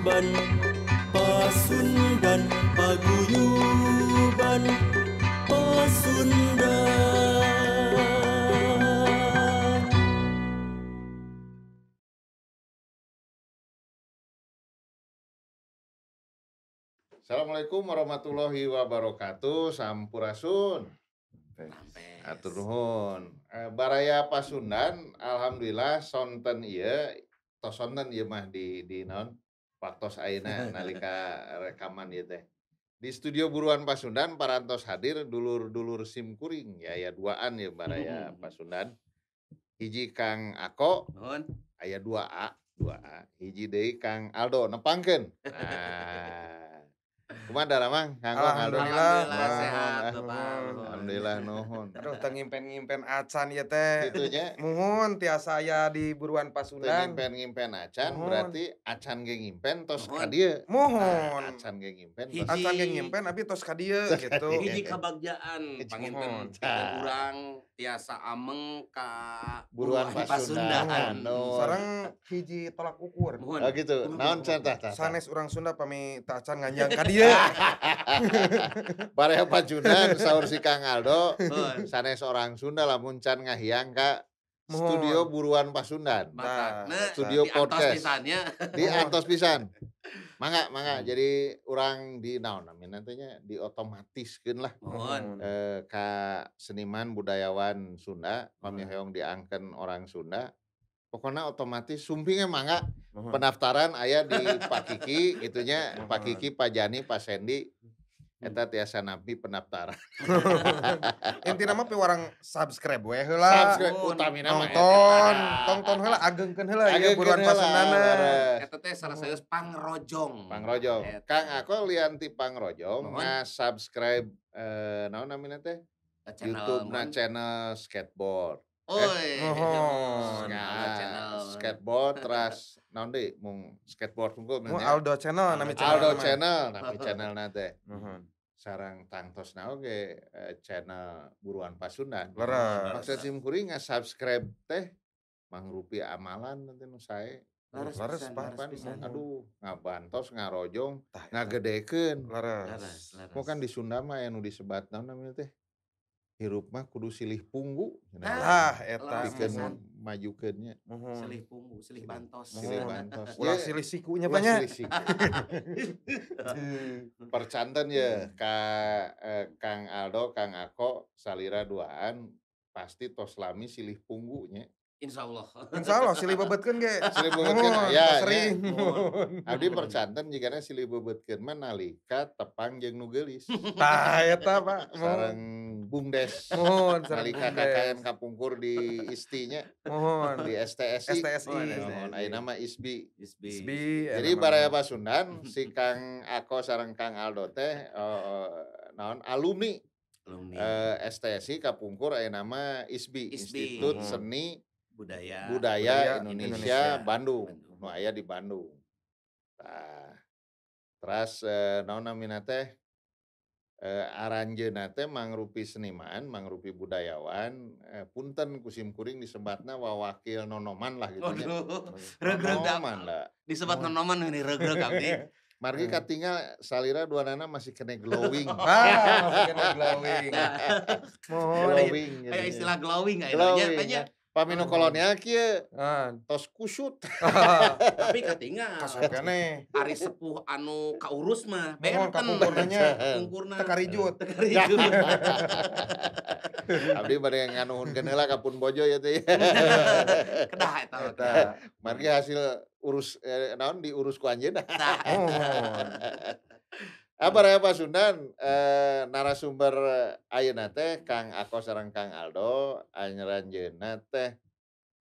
Paguyuban Pasundan Paguyuban Pasundan Assalamualaikum warahmatullahi wabarakatuh Sampurasun Atur nuhun. Eh, Baraya Pasundan alhamdulillah sonten iya tos sonten mah di di non waktos aina nalika rekaman ya teh. Di studio Buruan Pasundan, Parantos hadir dulur-dulur sim kuring ya ya duaan ya baraya Pasundan. Hiji Kang Ako, nuhun. Aya dua A, dua A. Hiji deh Kang Aldo nepangken. Nah, Kumaha ramang? Nganggo alhamdulillah. Alhamdulillah sehat Bapak. Alhamdulillah nuhun. Terus teu ngimpen-ngimpen acan ieu ya, teh. Kitu nya. Muhun tiasa aya di buruan Pasundan. ngimpen-ngimpen acan Muhun. berarti acan ge ngimpen tos ka Mohon. Muhun. Acan ge ngimpen. Acan ge ngimpen tapi tos ka dieu gitu. Hiji kabagjaan pangimpen kurang tiasa ameng ka buruan pasundan sekarang hiji tolak ukur Mohon. oh gitu naon can tah sanes urang Sunda pami tacan nganjang ka dieu pareha pajunan saur si Kang Aldo sanes orang Sunda lamun can ngahiang ka studio buruan pasundan nah. nah, studio di podcast atas di atas pisan mangga mangga hmm. jadi orang di naon namanya nantinya diotomatiskeun lah mohon hmm. e, eh, ka seniman budayawan Sunda kami hoyong hmm. diangken orang Sunda pokoknya otomatis sumpingnya mangga hmm. pendaftaran ayah di Pak Kiki gitunya Pak Kiki Pak Jani Pak Sandy. Hmm. Eta tiasa ya, nabi pendaftaran. Inti nama pi orang subscribe we heula. Subscribe utami oh, nama ya, nonton, tonton heula agengkeun heula ya buruan pasenana. Eta teh salah saya pangrojong. Pangrojong. Kang aku lihat ti pangrojong nah subscribe eh nama namanya teh? YouTube na channel skateboard. Eh, Oi. Oh, skateboard teras naon deui mung skateboard unggul mun Aldo channel ah, nami channel. Aldo channel nami channel na teh. Sarang tangtos na oge eh, channel buruan pasundan. Maksud sim kuring eh, subscribe teh mangrupi amalan nanti nu sae. Laras, laras, laras, aduh ngabantos ngarojong ngagedeken laras, laras. mau kan di Sunda mah yang nu disebat namanya teh hirup mah kudu silih punggu nah, ah eta pikeun majukeunnya mhm. silih punggu silih bantos silih mhm. bantos ulah silih sikunya banyak silih siku percanten ya ka eh, Kang Aldo Kang Ako salira duaan pasti toslami silih punggunya Insya Allah. Insya Allah, silih bebetkan ke. Silih bebetkan, oh, ya, ya. Sering. Ya. Abdi percanten jika silih bebetkan, mana nalika tepang jeng nugelis. Tah, ya ta, Pak. Sarang bumdes. Mohon. Nalika KKN Kapungkur di istinya. Mohon. Di STSI. STSI. Mohon, ayo nama ISBI. ISBI. ISBI. Jadi baraya Sundan, si Kang Ako sarang Kang Aldo teh, uh, naon alumni. Alumni. Uh, eh, STSI Kapungkur, ayo nama ISBI. ISBI. Institut hmm. Seni budaya budaya, Indonesia, Indonesia Bandung. Bandung. Oh, iya di Bandung. Nah, terus eh, naon namina teh eh, aranje nate mangrupi seniman, mangrupi budayawan, eh, punten kusim kuring disebatna wawakil nonoman lah gitu ya. gak nonoman lah. Disebat nonoman ini regel kami Margi hmm. katingal salira dua nana masih kena glowing. ah, masih kena glowing. Mohon nah, iya. glowing. Kayak istilah glowing, glowing. Ya. Pamino ah. kolonial kia ah. tos kusut. Tapi katinga. Kasukane. Ari sepuh anu kaurus mah. Bener kan. Kungkurnanya. Kungkurna. Tekarijut. Tekarijut. Abdi bareng nganuhunkeun heula ka Pun Bojo ya teh. Kedah eta. Eta. Nah, mari hasil urus eh, naon diurus ku anjeun. Oh apa nah. ya Pak Sundan eh, narasumber eh, ayeuna teh Kang Ako sareng Kang Aldo anjeunna teh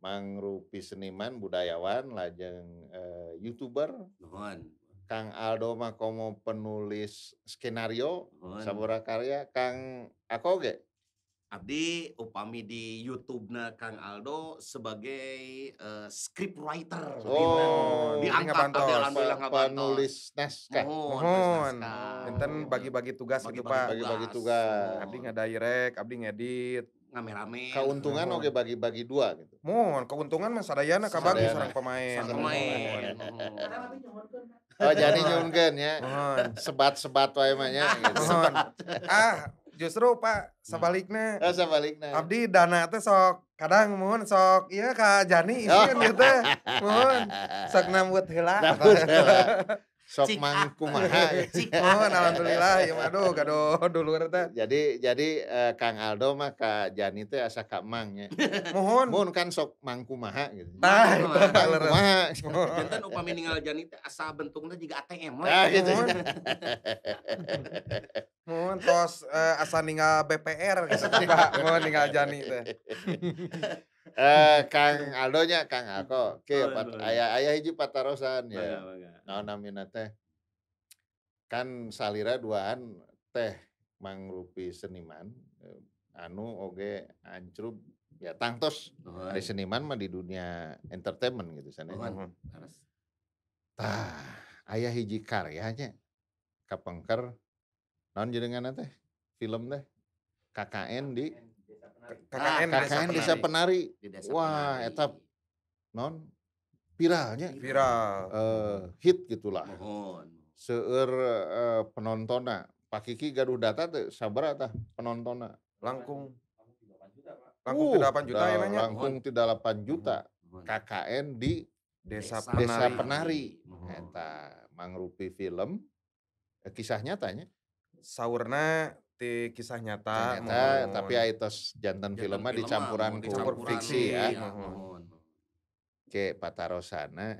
mangrupi seniman budayawan lajeng eh, youtuber Nuhun. Kang Aldo mah komo penulis skenario sabora karya Kang Ako ge Abdi upami di YouTube-na Kang Aldo sebagai uh, eh, script writer. Oh, diangkat abdi alhamdulillah apa? Penulis naskah. Eh, mohon. Enten bagi-bagi tugas bagi -bagi gitu, Pak. Bagi-bagi tugas. Oh. Abdi ngadirect, abdi ngedit ngamerame keuntungan oke bagi-bagi dua gitu mohon keuntungan mas sadayana bagi sarang pemain sarang pemain oh jadi nyunkeun ya sebat-sebat wae mah nya gitu. ah justru Pak sebaliknya. Oh, sebaliknya. Ya. Abdi dana teh sok kadang mohon sok iya Kak Jani oh. Iya gitu mohon sok nambut hilang. sok mang Oh, iya, iya. mohon alhamdulillah ya aduh kado dulu eta jadi jadi uh, Kang Aldo mah kak Jani teh asa kak Mang ya. mohon mohon kan sok mangku kumaha gitu tah kumaha jantan upami ninggal Jani teh asa bentuknya juga ATM lah gitu mohon tos uh, asa ninggal BPR gitu mohon ninggal Jani teh eh Kang Aldonya Kang Ako. Oke, okay, oh, pat, ayah ayah hiji patarosan ya. Naon namina teh? Kan salira duaan teh mangrupi seniman eh, anu oge ancrup ya tangtos oh, dari seniman mah di dunia entertainment gitu sana. Mhm. Oh, Tah, ayah hiji karyanya kapengker naon jenengan teh? Film teh. KKN di KKN, ah, KKN desa, desa penari. Di desa Wah, penari. eta non viralnya. Viral. Uh, hit gitulah. Mohon. Seueur uh, eh, penontona. Pak Kiki gaduh data teh sabar ah tah penontona. Langkung. Langkung tidak 8 juta uh, ya Langkung tidak 8 juta. KKN di Desa, Desa Penari. Desa Penari. Eta mangrupi film eh, kisah nyatanya. Saurna ti kisah nyata, nyata mohon. tapi aitos jantan, jantan filmnya dicampuran campur fiksi ya. ya mohon. Ke patarosana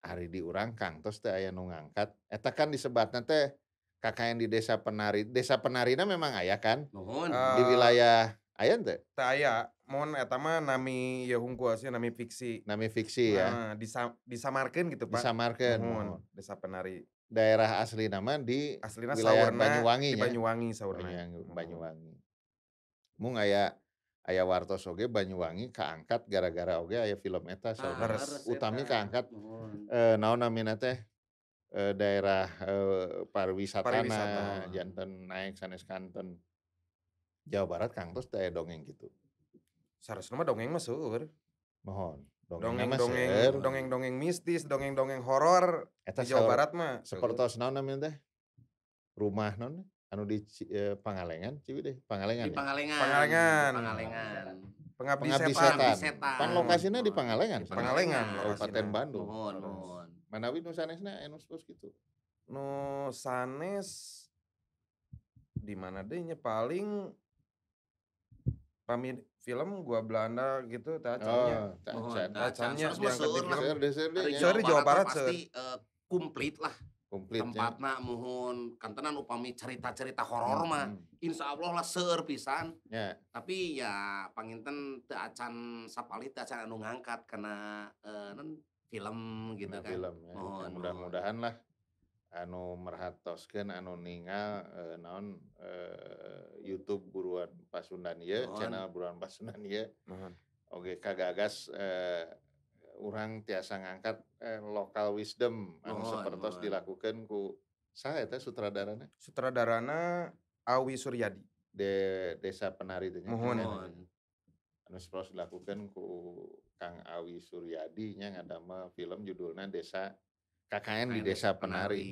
hari di urang kang tos teh aya nu ngangkat eta kan disebut teh kakak yang di desa penari desa penarina memang ayah kan mohon eh, di wilayah ayah teh teh ayah mohon eta mah nami ya hungku sih nami fiksi nami fiksi nah, ya eh, disa, disamarkan gitu pak disamarkan mohon desa penari daerah asli nama di asli wilayah Saurna, Banyuwangi di ya, Banyuwangi Saurna. Banyuwangi. Hmm. Banyuwangi. Mung aya aya wartos oge Banyuwangi keangkat gara-gara oge aya film eta Saurna. Ah, Utami keangkat hmm. eh, naon teh eh, daerah eh, pariwisata Pariwisata. janten naik sanes kanten. Jawa Barat kangtos teh dongeng gitu. Sarasna mah dongeng mah seueur. Mohon dongeng dongeng dongeng, er. dongeng dongeng mistis dongeng dongeng horor di Jawa Barat mah sepertos naon namanya teh rumah non anu di eh, Pangalengan Ciwidey Pangalengan di Pangalengan ya? Pangalengan Pangalengan Pengabdi, Pengabdi setan. Pengabdi setan. Pan lokasinya di Pangalengan. Di Pangalengan. Kabupaten Bandung. Nuhun, nuhun. Manawi nu sanesna anu gitu. Nu di mana deh paling pamit film gua Belanda gitu tacannya oh, tacannya nah, DSRD ya? Jawa Barat pasti eh, komplit lah komplit ya. tempatna mohon kantenan upami cerita-cerita horor mah hmm. insya Allah lah seueur pisan ya. tapi ya panginten teu acan sapali teu acan anu ngangkat karena eh, film gitu kan film mudah-mudahan lah anu merhatoskan anu ningal non eh, naon eh, YouTube buruan Pasundan ya channel buruan Pasundan ya oke kagagas eh, orang tiasa ngangkat eh, lokal wisdom anu sepertos dilakukan ku saya teh sutradarana Sutradarana Awi Suryadi. de desa penari teh Mohon. anu sepertos dilakukan ku Kang Awi Suryadi nya ngadamel film judulnya Desa KKN, KKN di desa penari. penari.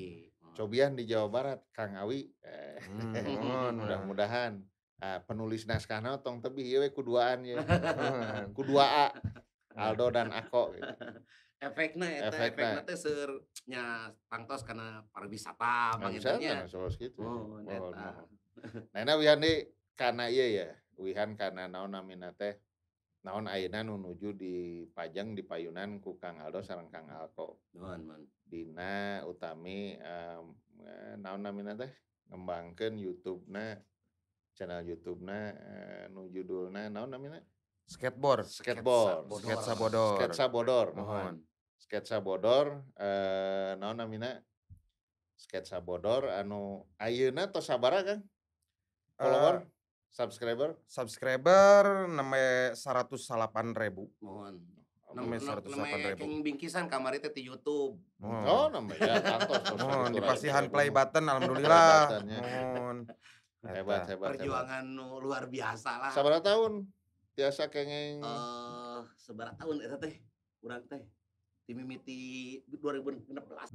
Oh. Cobian di Jawa Barat, Kang Awi. Eh, hmm. mudah-mudahan uh, penulis naskah tong tapi ieu we kuduaan ya. Kudua A. Aldo dan Ako gitu. Efeknya eta efeknya efekna sernya pangtos pariwisata maksudnya. ya. gitu. Nah, oh, Nah, nah Wihan di kana iya ya. Wihan karena naon namina teh naon ayeuna nu nuju di pajang di payunan ku Kang Aldo sareng Kang Alko. Nuhun, Man. Dina utami um, naon namina teh ngembangkeun YouTube-na channel YouTube-na uh, e, nu judulna naon namina? Skateboard. Skateboard. Sketsa Bodor. Sketsa Bodor. Sketsa Bodor eh naon namina? Sketsa Bodor anu ayeuna tos Sabara kan? Follower? Uh, subscriber subscriber nama seratus delapan ribu mohon Namanya seratus delapan ribu. Namanya bingkisan kamar itu di YouTube. Mohon. Oh, nama ya kantor. Mohon dipasihan ya. play button, alhamdulillah. Ya. Mohon. Hebat, hebat. Perjuangan hebat. luar biasa lah. seberapa tahun biasa kengeng. uh, eh, seberapa tahun itu teh? Kurang teh Mimiti 2016 2016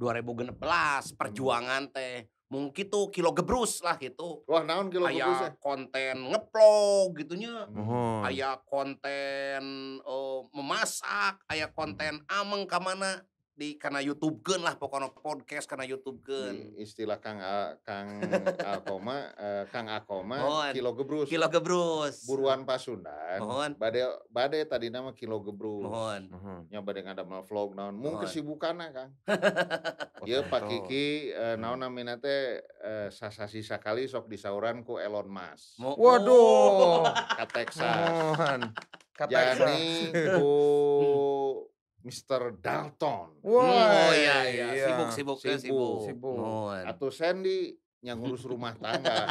perjuangan teh mungkin tuh kilo gebrus lah gitu wah naon kilo aya gebrus ya? konten ngeplog gitunya oh. aya konten uh, memasak aya konten ameng kemana di karena YouTube gen lah pokoknya podcast karena YouTube gen di istilah Kang A, Kang Akoma uh, eh, Kang Akoma oh, kilo gebrus kilo gebrus buruan pasundan mohon bade bade tadi nama kilo gebrus mohon nya bade ngadamel vlog naon mung kesibukanna Kang Iya Pak Kiki uh, naon namina teh uh, eh, sasasi sakali sok disauran ku Elon Musk Mo oh. waduh ka Texas ka Texas ku hmm. Mr. Dalton. Wow. Oh iya iya, iya. sibuk sibuk ya, sibuk. sibuk. sibuk. Oh, Atau Sandy yang ngurus rumah tangga.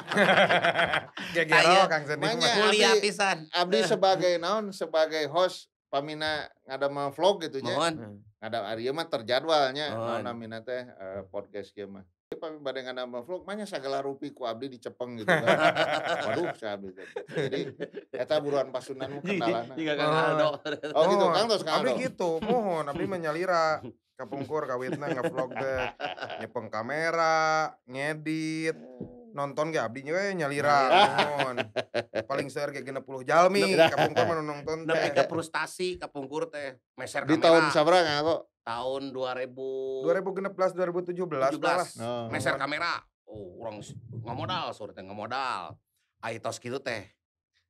Gegero oh, Kang Sandy. Manya, abdi, pisan. Abdi eh. sebagai naon sebagai host pamina ngada mau vlog gitu nya. Mohon. Hmm. Ngada ari mah terjadwalnya naon namina teh eh, podcast kieu mah barengan nama vlog makanya segala rupi ku abdi di dicepeng gitu kan. Waduh saya abdi. Kan gitu. Jadi kita buruan pasunanmu kenalan. Jika kenal Oh gitu Kang tos Kang. Abdi gitu, mohon abdi menyalira kapungkur kawitna ngevlog deh, nyepeng kamera, ngedit, nonton gak abdi eh, nyewe nyalira mohon. paling seher kayak gini puluh jalmi kapungkur mana nonton teh tapi ke frustasi kapungkur teh di tahun sabra gak ya, kok tahun 2000 2016 2017 17 nah, meser kamera oh orang nggak modal sore teh nggak modal ayo tos gitu teh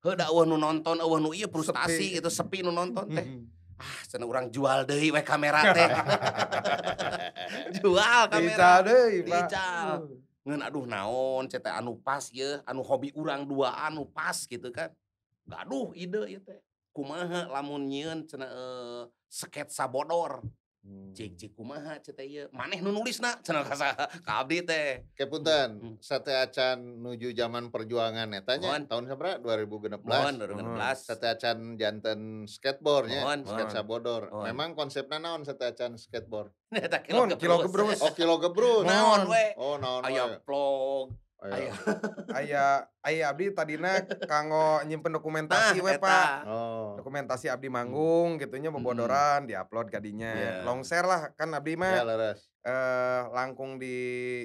heuda uang nu nonton uang nu iya frustasi sepi. gitu sepi nu nonton teh ah cina orang jual deh we kamera teh jual kamera dical deh dical ngeun aduh naon cete anu pas ya anu hobi orang dua anu pas gitu kan gaduh ide ya teh kumaha lamun nyian cina uh, eh, sketsa bodor Jek jek hmm. kumaha cete iya. Maneh nu nulisna cenah kasa ka abdi teh. Kepunten, hmm, hmm. sate acan nuju zaman perjuangan etanya Mohon. tahun sabra 2016. Mohon 2016. Sate acan janten skateboard nya, sketsa bodor. Mohon. Memang konsepnya naon sate acan skateboard? Eta kilo gebrus. Oh kilo gebrus. Naon we? Oh naon we. Aya plog, Ayo. Aya aya abdi tadina kanggo nyimpen dokumentasi ah, we, Pak. Oh. Dokumentasi abdi hmm. manggung gitu, hmm. gitunya bobodoran hmm. upload, gadinya Yeah. Long share lah kan abdi mah. Yeah, iya, Eh langkung di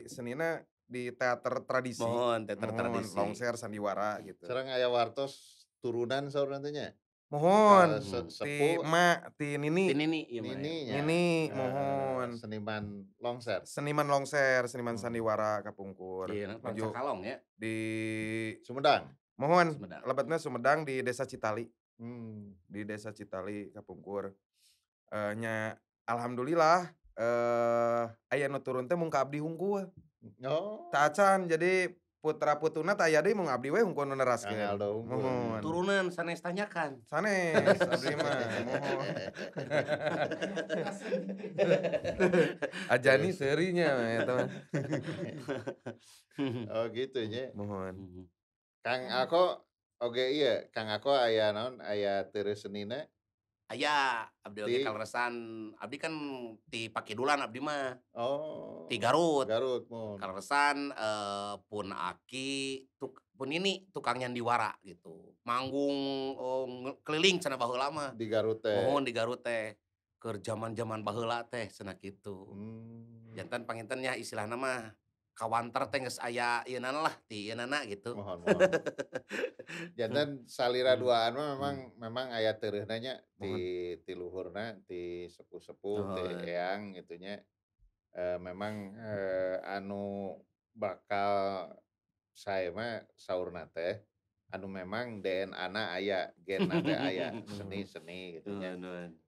senina di teater tradisi. Mohon teater Mohon, hmm, tradisi. Long share sandiwara gitu. Serang ayah wartos turunan saur nantinya. Mohon uh, se ti Ma, ti Nini. Ti Nini, iya, ya Nini, ya. Nini, uh, eh, mohon. Seniman longser. Seniman longser, seniman hmm. sandiwara Kapungkur. Iya, maju Kalong ya. Di Sumedang. Mohon, Sumedang. lebatnya Sumedang di Desa Citali. Hmm. Di Desa Citali Kapungkur. Uh, nya alhamdulillah eh uh, ayah nu turun teh mung ka abdi hungkul. Oh. Tacan jadi putra putuna tak ada mung mengabdi we hungkul neras kan Mohon. Turunan sanes tanyakan. Sanes abdi mah mohon. Ajani serinya ya teman. oh gitu nya Mohon. Kang aku oke iya, Kang aku ayah non ayah terus senina Aya Abdi oge kaleresan abdi kan ti Pakidulan abdi mah. Oh. Ti Garut. Garut mun. Kaleresan uh, pun aki tuk, pun ini tukang nyandiwara gitu. Manggung oh, keliling cenah baheula mah. Di Garut teh. Mohon di Garut teh. Ker zaman-zaman baheula teh cenah kitu. Hmm. Jantan pangintennya istilah nama kawan tertengges ayah aya lah ti ieunana gitu. Mohon mohon. jantan salira hmm. duaan mah memang hmm. memang ayah terus nya di ti luhurna di sepuh-sepuh oh, ti eyang gitunya nya. E, memang e, anu bakal saya mah saurna teh anu memang DNA na ayah gen nate ayah hmm. seni-seni gitu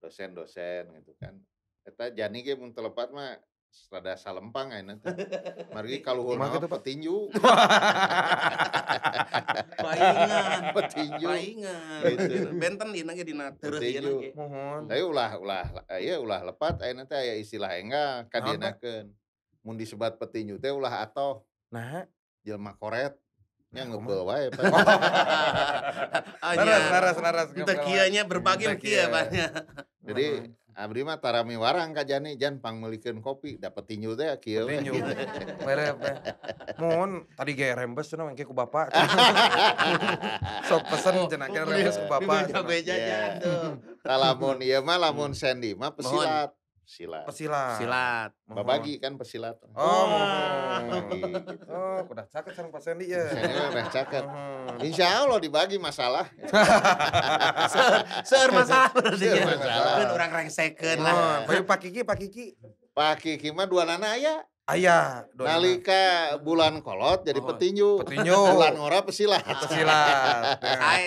Dosen-dosen gitu kan. kita jani ge pun telepat mah rada salempang aja nanti Margi kalau mah itu petinju. Paingan, petinju. Paingan. Gitu. gitu. Benten dina ge dina terus Mohon. Tapi ulah ulah Iya, ulah lepat aja nanti aya istilah dia kadienakeun. Mun disebat petinju teh ulah atau Nah, jelma koret. Nah, ya ngebel ya. Naras, naras, naras. Kita kianya berbagi kia, banyak. Jadi Abdi ah, mah tarami warang ka jani jan pangmeulikeun kopi dapat tinju teh kieu. Tinju. Merep. Mun tadi ge rembes cenah mangke ku bapak. Sok pesen cenah ke rembes ku iya. bapak. Beja-beja nya tuh. Iya. Lamun ieu iya mah lamun hmm. Sandy mah pesilat silat. Pesilat. Silat. Babagi kan pesilat. Oh. Oh, oh, oh, oh, iya, oh gitu. udah caket sama Pak Sandy ya. Saya udah caket. Hmm. Insya Allah dibagi masalah. share masalah berarti ya. masalah. Orang second lah. Pak Kiki, Pak Kiki. Pak Kiki mah dua nana ya. Ayah, doina. nalika bulan kolot jadi oh, petinju. Petinju. bulan ora pesilat. Pesilat. Ya. Ae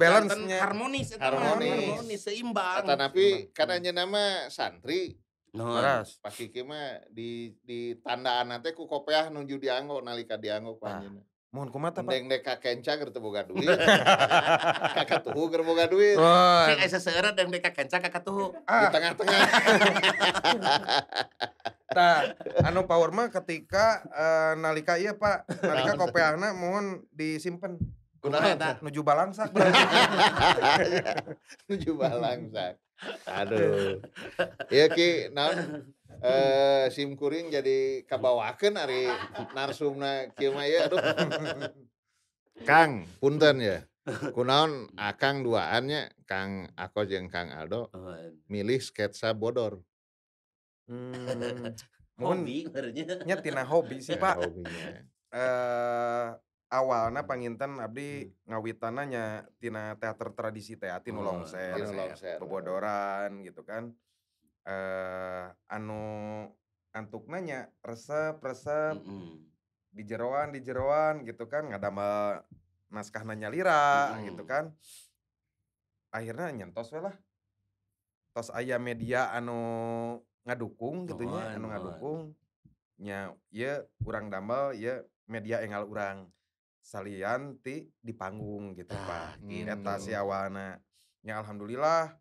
balance -nya. harmonis eta harmonis. harmonis seimbang. Eta napi, kan anya nama santri Noras. Pak Kiki mah di di tandaan nanti ku kopeah nuju dianggo nalika dianggo panjenengan. Mohon kumat pak. Deng dek kakenca ger teu boga duit. kakak tuhu ger boga duit. Oh. Cek asa seurat deng dek kakenca kakak tuhu. Ah. Di tengah-tengah. Nah, anu power mah ketika uh, nalika iya pak, nalika kopeahna mohon disimpan. Kunaon eta? Nuju balangsak berarti. Nuju balangsak. Aduh. Iya Ki, naon eh simkuring jadi kabawaken Ari narsumna Kimaya Kang punten ya kunaon akang duaannya Kang Ako jeng Kang Aldo milih sketsa bodor hmm. hobi nya tina hobi sih pak hobinya. Uh, eh, awalnya panginten abdi hmm. ngawitananya tina teater tradisi teh anu longser bodoran gitu kan eh anu antuk nanya resep-resep mm di jeroan di jeroan gitu kan nggak ada naskah nanya lira mm. gitu kan akhirnya nyentos lah tos ayah media anu ngadukung gitu nya anu ngadukung nya ya kurang damel ya media engal urang salian ti di panggung gitu ah, pak kan, gitu. eta si awana nya alhamdulillah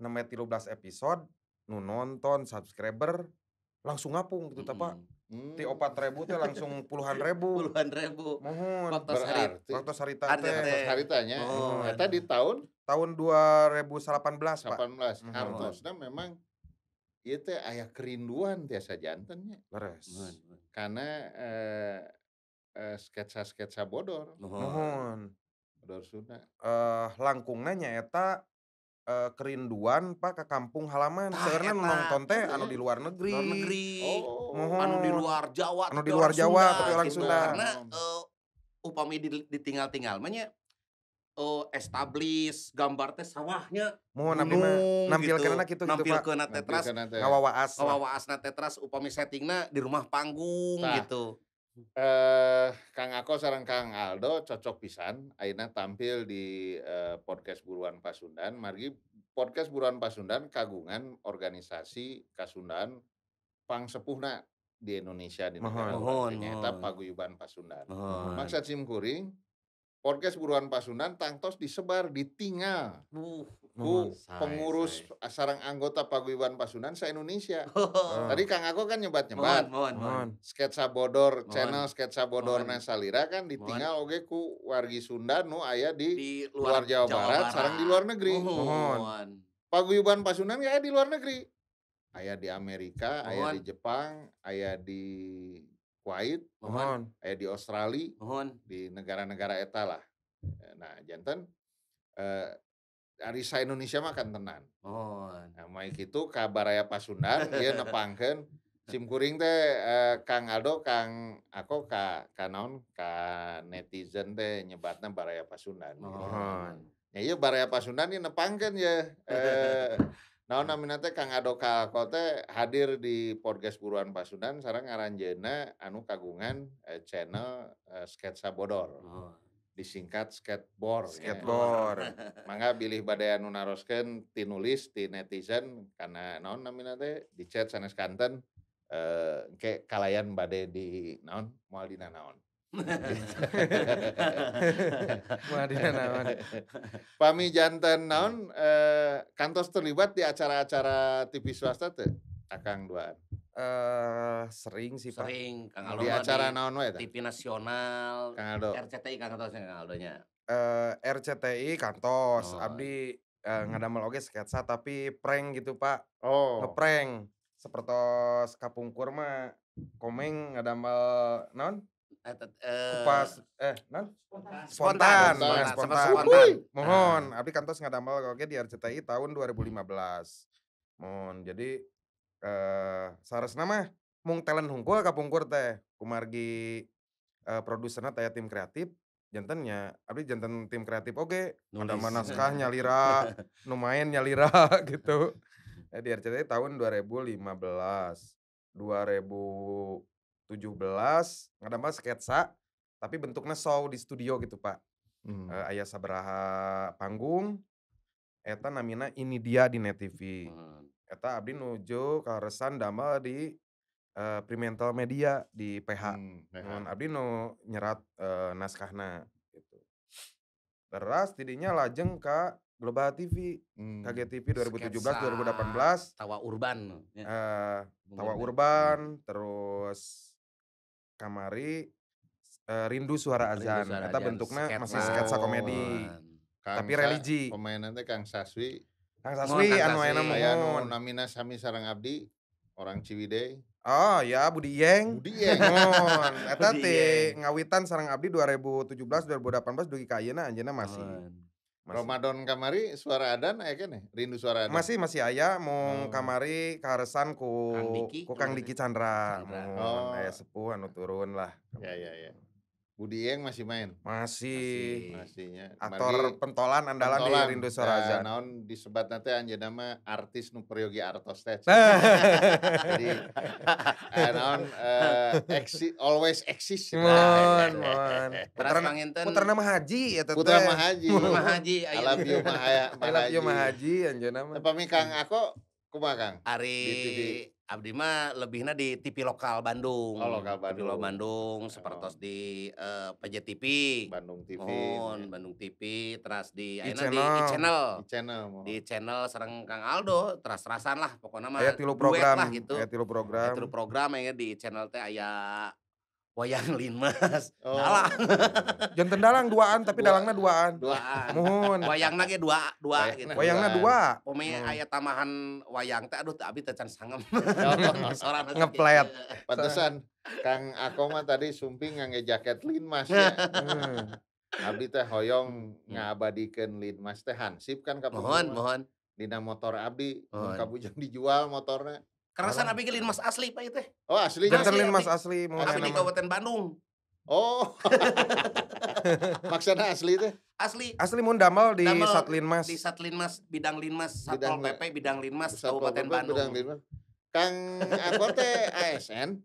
13 episode nu nonton subscriber langsung ngapung gitu -hmm. apa ti mm. opat ribu teh langsung puluhan ribu puluhan ribu mohon berarti ah, waktu Sarita. teh haritanya oh, eta eh, di tahun tahun 2018 pak 18 hartosna oh. memang itu teh aya kerinduan tiasa jantannya leres karena eh, eh, sketsa sketsa bodor mohon bodor sunda eh langkung nanya eta uh, kerinduan Pak ke kampung halaman nah, karena nonton teh anu ya. di luar negeri luar negeri oh. Oh. anu di luar Jawa anu di luar Jawa tapi orang gitu. Sunda karena uh, upami ditinggal-tinggal mahnya uh, establish gambar teh sawahnya mohon nampil nampil gitu. karena gitu nampil gitu, kena tetras ngawawaas as na tetras upami settingnya di rumah panggung nah. gitu Hmm. Eh, Kang Ako sarang Kang Aldo cocok pisan Aina tampil di eh, podcast Buruan Pasundan. Margi podcast Buruan Pasundan kagungan organisasi Kasundan pang sepuhna di Indonesia di negara mohon, nyata paguyuban Pasundan. Mohon. Maksud simkuring podcast Buruan Pasundan tangtos disebar ditinggal. Uh ku pengurus say. sarang anggota Paguyuban Pasunan se Indonesia. Oh. Tadi Kang Ako kan nyebat nyebat. Mohon, mohon, mohon. Sketsa Bodor mohon. channel Sketsa Bodor mohon. Salira kan ditinggal oke ku wargi Sunda nu aya di, di luar, luar Jawa, Jawa Barat, Barat, sarang di luar negeri. Oh, mohon. mohon. Paguyuban Pasunan ya di luar negeri. Ayah di Amerika, mohon. aya di Jepang, ayah di Kuwait, mohon. aya di Australia, mohon. di negara-negara eta lah. Nah, jantan eh, Arisa Indonesia makan tenan. Oh. Nah, gitu kabar ayah Pasundan dia nepangkan simkuring teh eh, Kang Aldo Kang aku ka kanaon ka netizen teh nyebatnya baraya Pasundan. Gitu. Oh. Ya iya baraya Pasundan ini nepangkan ya. Eh, naon namanya teh Kang Aldo Kalko teh hadir di podcast Buruan Pasundan sekarang Aranjena anu kagungan eh, channel eh, Sketsa Bodor. Oh disingkat skateboard. Ya. Skateboard. Ya. Mangga bilih badai anu naroskeun tinulis ti netizen karena non namina teh di chat sana kanten eh engke kalayan badai di non moal dina naon. moal dina naon. Pami jantan naon eh, kantos terlibat di acara-acara TV swasta teh Akang duaan. Eh uh, sering sih Pak. Sering Kang Aldo di acara naon wae TV nasional, Kang Aldo. RCTI Kang Kantos Kang Aldo nya. Uh, RCTI Kantos, oh. Abdi uh, iya. hmm. ngadamel oge sketsa tapi prank gitu Pak. Oh. Ngeprank. seperti kapung kurma komeng ngadamel naon? Eh, eh, kupas eh non spontan spontan spontan, spontan. spontan. Nah. mohon nggak kantos ngadamel oke di RCTI tahun 2015 mohon jadi uh, eh, saresna mah mung talent hongkong kapungkur teh kumargi uh, eh, produserna taya tim kreatif jantannya abdi jantan tim kreatif oke okay. Nulis. ada naskah nyalira lumayan nyalira gitu di RCTI tahun 2015 2017 ada mas sketsa tapi bentuknya show di studio gitu pak hmm. uh, ayah sabaraha panggung eta namina ini dia di net TV Eta abdi nuju karesan damel di uh, Primental Media di PH. Hmm, PH. abdi nu nyerat uh, naskahna gitu. Terus tidinya lajeng ke Global TV, hmm. KGTV 2017 Sketsa, 2018. Tawa Urban. Uh, Tawa ya. Urban, hmm. terus Kamari uh, Rindu Suara Azan. kita bentuknya masih sketsa komedi. Kang tapi religi. Pemainannya Kang Saswi Kang saswi anu anu mun namina sami Sarang abdi orang Ciwidey. Oh ya Budi Yeng. Budi Yeng. Oh, eta teh ngawitan Sarang abdi 2017 2018 dugi ka ayeuna anjeunna masih. anjena Masih. Ramadan kamari suara adan aya kene, rindu suara adan. Masih masih aya mung oh. kamari karesan ku Kang Diki, ku Kang Diki Chandra. Chandra. Oh. Aya sepuh anu turun lah. Ya ya ya. Budi Eng masih main? Masih. Masihnya. Aktor Mari, pentolan andalan pentolan, di Rindu Soraja. Nah, ya, naon disebat nanti anja nama artis nu peryogi artos teh. Nah. Jadi uh, naon uh, exi, always exist. Mon, mon. Putra manginten. Putra nama Haji ya teteh. Putra nama Haji. Putra Haji. I love you Mahaji. I love you Mahaji anja nama. Tapi Kang aku kumaha Kang? Ari Abdi mah lebihnya di TV lokal Bandung. Oh, lokal Bandung. TV lokal Bandung, oh. sepertos di uh, eh, TV. Bandung TV. Mohon, ya. Bandung TV, terus di, e channel. di e channel. E channel. Mohon. Di channel serang Kang Aldo, terus terasan lah pokoknya mah. Ayat gitu. tilu program. Lah, gitu. Ayat tilu program. Ayat tilu program, ya di channel teh ayah wayang linmas oh. dalang jangan dalang duaan tapi dua. dalangnya duaan duaan mohon wayang kayak dua dua gitu wayangnya dua Omnya hmm. ayat tamahan wayang teh aduh tapi tecan sangem oh. seorang ngeplet pantesan kang akoma tadi sumping ngangge jaket linmas ya hmm. Abdi teh hoyong hmm. ngabadikan linmas teh hansip kan kapan mohon mohon dina motor abdi kabujang dijual motornya Kerasan apa bikin mas asli Pak itu. Oh asli. Jantelin mas asli. Mau asli di Kabupaten Bandung. Oh. Maksudnya asli teh? Asli. Asli mau damel di damel, Satlinmas. Di Satlinmas, Bidang Linmas, Satpol PP Bidang Linmas Kabupaten Bandung. Bidang Linmas. Kang Angkot teh ASN.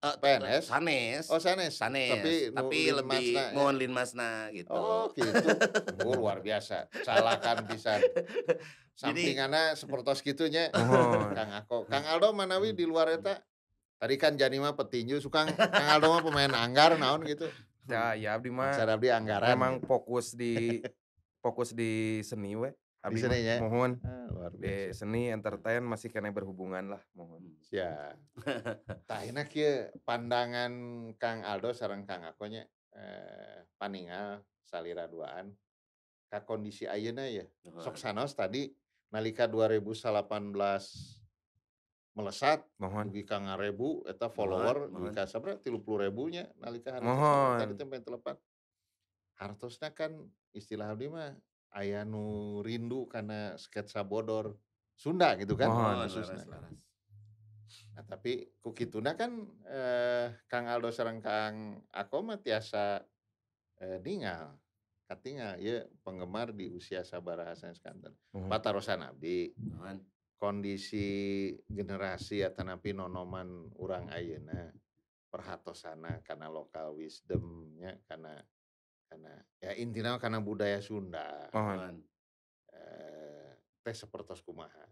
Eh, PNS eh, Sanes oh Sanes Sanes tapi, tapi Lin lebih Masna, ya? mohon gitu oh gitu oh, luar biasa salahkan bisa sampingannya sepertos gitunya oh. Kang Ako Kang Aldo Manawi di luar eta hmm. tadi kan Jani mah petinju suka Kang Aldo mah pemain anggar naon gitu ya ya abdi mah abdi anggaran Emang fokus di fokus di seni we Abi di ya. Mohon. Ah, luar seni entertain masih kena berhubungan lah, mohon. Ya. enak ya pandangan Kang Aldo sarang Kang Akonya eh, paningal salira duaan kak kondisi ayeuna ya. Sok sanos tadi nalika 2018 melesat mohon dugi ka ngarebu eta follower dugi ka tiga 30 ribunya nalika hari mohon. tadi tempe telepon, hartosna kan istilah abdi mah ayah nu rindu karena sketsa bodor Sunda gitu kan. Oh, laras, laras. Nah, tapi kukituna kan eh, Kang Aldo serang Kang Ako mah tiasa eh, ningal katingal ya penggemar di usia sabar Hasan Skandar Mm -hmm. abdi. Man. Kondisi generasi atau napi nonoman orang Ayana perhatosana karena lokal wisdomnya karena karena ya intinya karena budaya Sunda Mohon. eh, teh sepertos kumaha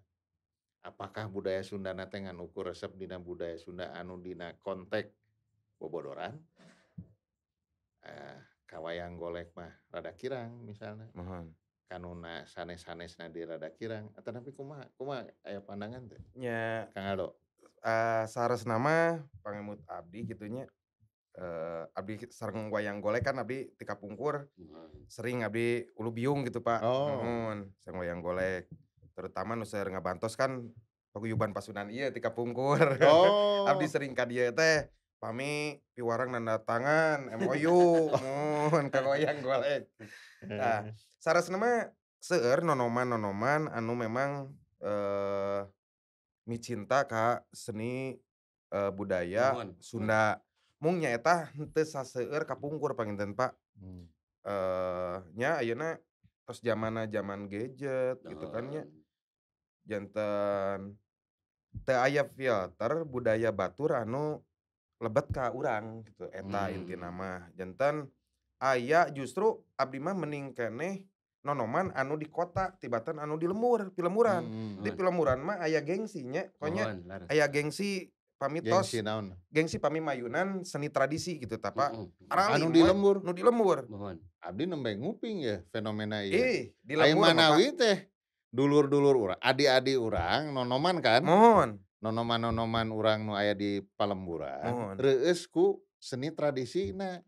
apakah budaya Sunda nanti ngan ukur resep dina budaya Sunda anu dina kontek bobodoran eh, kawayang golek mah rada kirang misalnya Mohon. kanuna sanes-sanes nadi rada kirang atau tapi kumaha kumaha ayah pandangan teh ya Kang Aldo uh, eh, Saras nama pangemut abdi gitunya uh, abdi sering wayang golek kan abdi tika pungkur hmm. sering abdi ulu biung gitu pak oh. Hmm, sering wayang golek terutama nu sering ngabantos kan paguyuban pasunan iya tika pungkur oh. abdi sering ka dia teh pami piwarang nanda tangan MOU mun ka wayang golek nah saresna mah seueur nonoman-nonoman anu memang eh uh, micinta ka seni uh, budaya Sunda mung nyaeta henteu saseur kapungkur panginten pak hmm. uh, nya ayeuna terus jamana jaman gadget gitu kan nya jantan teu aya filter budaya batur anu lebet ka urang gitu eta hmm. inti nama jantan aya justru abdi mah mending keneh nonoman anu di kota tibatan anu di lemur di lemuran hmm, hmm, di hmm. lemuran mah aya gengsinya konya aya gengsi pamitos gengsi naon gengsi pami mayunan seni tradisi gitu tapa mm -hmm. anu di lembur anu di lembur mohon abdi nembe nguping ya fenomena ieu eh, di lembur manawi teh dulur-dulur urang adi-adi urang nonoman kan mohon nonoman-nonoman urang nu aya di palemburan reueus ku seni tradisi na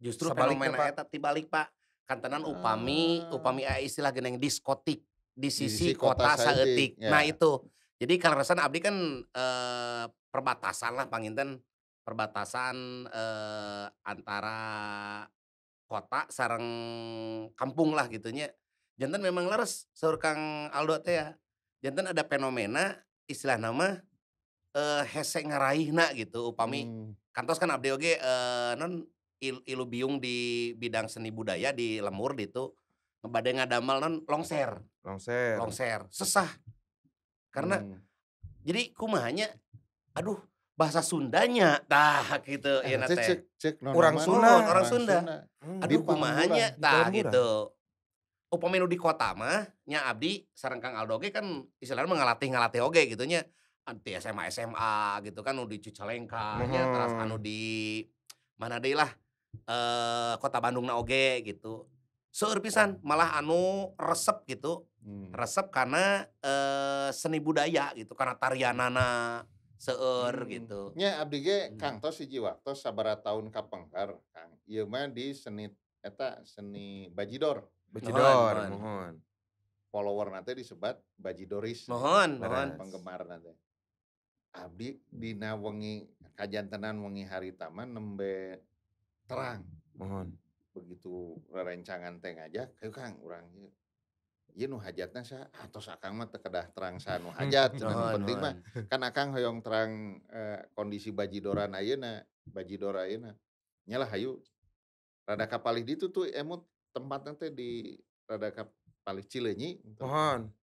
justru fenomena eta tibalik pak kantenan upami ah. upami istilah geneng diskotik di sisi, di sisi kota, kota saeutik nah, ya. nah itu jadi kalerasan abdi kan eh, perbatasan lah Inten, perbatasan eh, antara kota sarang kampung lah gitunya. Jantan memang leres sahur Kang Aldo teh ya. Jantan ada fenomena istilah nama eh, hese ngaraihna gitu upami hmm. kantos kan abdi oge eh, non il, ilu biung di bidang seni budaya di Lemur gitu. Ngebade ngadamal non longser. Longser. Longser. Sesah karena hmm. jadi kumahanya aduh bahasa Sundanya tah gitu eh, ya nate. Cek, cek, non orang Sunda, oh, orang, orang Sunda. Hmm, aduh kumahanya tah gitu. Upami di kota mah nya abdi sareng Kang Aldo ge kan istilahnya mengalatih-ngalatih oge gitu nya anti SMA SMA gitu kan nu di Cicalengka hmm. nya terus hmm. anu di mana deh lah eh kota Bandung na oge gitu. Seueur pisan malah anu resep gitu hmm. resep karena e, seni budaya gitu karena tarianana seur hmm. gitu nya abdi ge hmm. Kang tos siji waktu sabara tahun kapengker Kang Iya mah di seni eta seni bajidor bajidor mohon, mohon. follower nanti disebat bajidoris mohon mohon penggemar nanti Abdi dina wengi kajantenan wengi hari taman nembe terang mohon begitu rencangan teh aja kayak kang orang Iya nu hajatnya saya atos akang mah terkedah terang saya nu hajat nah, penting mah kan akang hoyong terang eh, kondisi bajidoran ayeuna bajidor ayeuna nyalah hayu rada kapalih ditu tuh emut tempatnya teh di rada kapalih Cileunyi pohon gitu.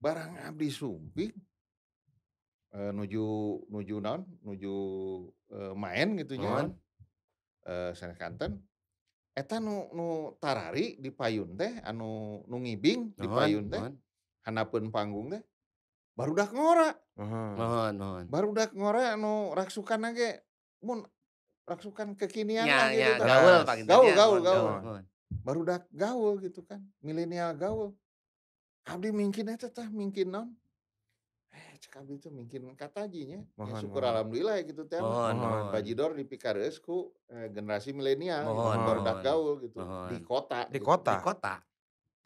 barang abdi sumpik eh, nuju nuju naon nuju eh, main gitu nya eh, sana Kanten eta nu nu tarari di payun teh anu nu ngibing di payun teh hanapun panggung teh baru dak ngora baru dak ngora anu raksukan nange mun raksukan kekinian ya, ya gitu ya, gaul, gaul, gaul, gaul, gaul. baru dak gaul gitu kan milenial gaul abdi mungkin eta tah mungkin non kami itu mungkin kata ajinya ya, syukur mohon. alhamdulillah ya gitu teh mohon, Pak Jidor di pikaresku ku eh, generasi milenial mohon, gitu, gaul gitu mohon. Gitu, di kota di gitu. kota di kota